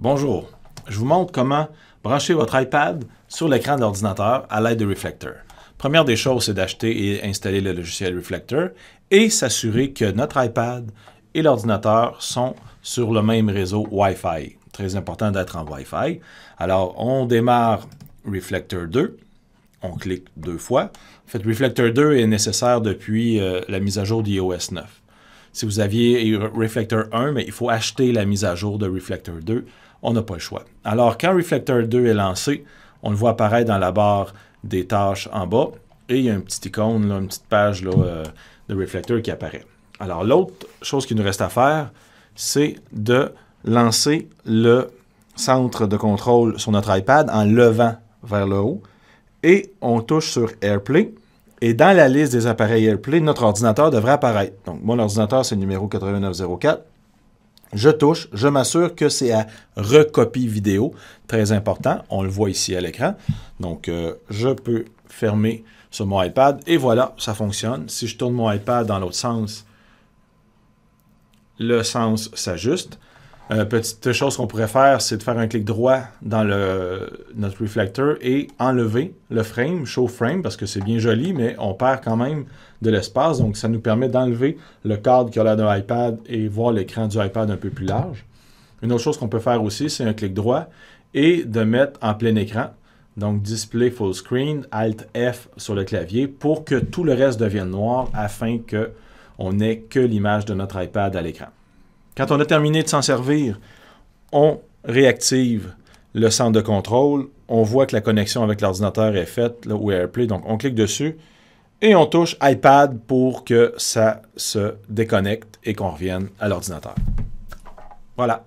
Bonjour, je vous montre comment brancher votre iPad sur l'écran de l'ordinateur à l'aide de Reflector. Première des choses, c'est d'acheter et installer le logiciel Reflector et s'assurer que notre iPad et l'ordinateur sont sur le même réseau Wi-Fi. Très important d'être en Wi-Fi. Alors, on démarre Reflector 2 on clique deux fois. En fait, Reflector 2 est nécessaire depuis euh, la mise à jour d'iOS 9. Si vous aviez Reflector 1, mais ben, il faut acheter la mise à jour de Reflector 2, on n'a pas le choix. Alors, quand Reflector 2 est lancé, on le voit apparaître dans la barre des tâches en bas, et il y a une petite icône, une petite page euh, de Reflector qui apparaît. Alors, l'autre chose qu'il nous reste à faire, c'est de lancer le centre de contrôle sur notre iPad en levant vers le haut, et on touche sur AirPlay, et dans la liste des appareils AirPlay, notre ordinateur devrait apparaître. Donc, mon ordinateur, c'est le numéro 8904. Je touche, je m'assure que c'est à recopie vidéo. Très important, on le voit ici à l'écran. Donc, euh, je peux fermer sur mon iPad et voilà, ça fonctionne. Si je tourne mon iPad dans l'autre sens, le sens s'ajuste. Euh, petite chose qu'on pourrait faire, c'est de faire un clic droit dans le, notre reflector et enlever le frame, show frame, parce que c'est bien joli, mais on perd quand même de l'espace. Donc, ça nous permet d'enlever le cadre qui a l'air d'un iPad et voir l'écran du iPad un peu plus large. Une autre chose qu'on peut faire aussi, c'est un clic droit et de mettre en plein écran. Donc, display full screen, Alt F sur le clavier pour que tout le reste devienne noir afin qu'on n'ait que l'image de notre iPad à l'écran. Quand on a terminé de s'en servir, on réactive le centre de contrôle, on voit que la connexion avec l'ordinateur est faite, là, ou AirPlay, donc on clique dessus et on touche iPad pour que ça se déconnecte et qu'on revienne à l'ordinateur. Voilà.